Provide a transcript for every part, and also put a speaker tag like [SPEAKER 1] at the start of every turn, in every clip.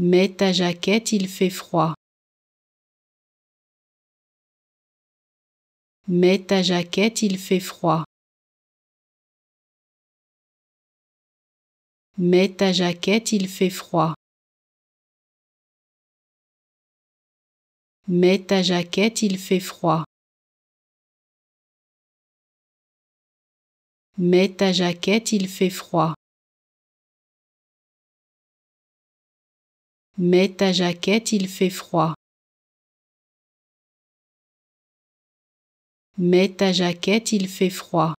[SPEAKER 1] Mets ta jaquette, il fait froid. Mets ta jaquette, il fait froid. Mets ta jaquette, il fait froid. Mets ta jaquette, il fait froid. Mets ta jaquette, il fait froid. Mets ta jaquette, il fait froid. Mets ta jaquette, il fait froid.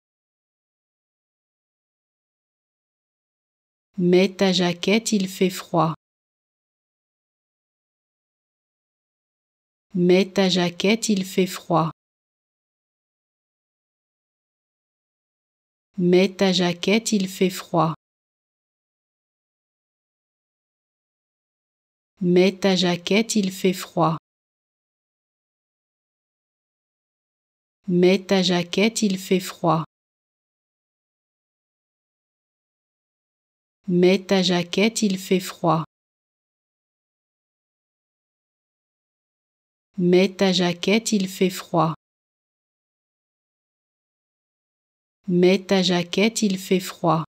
[SPEAKER 1] Mets ta jaquette, il fait froid. Mets ta jaquette, il fait froid. Mets ta jaquette, il fait froid. Mets ta jaquette, il fait froid. Mets ta jaquette, il fait froid. Mets ta jaquette, il fait froid. Mets ta jaquette, il fait froid. Mets ta jaquette, il fait froid.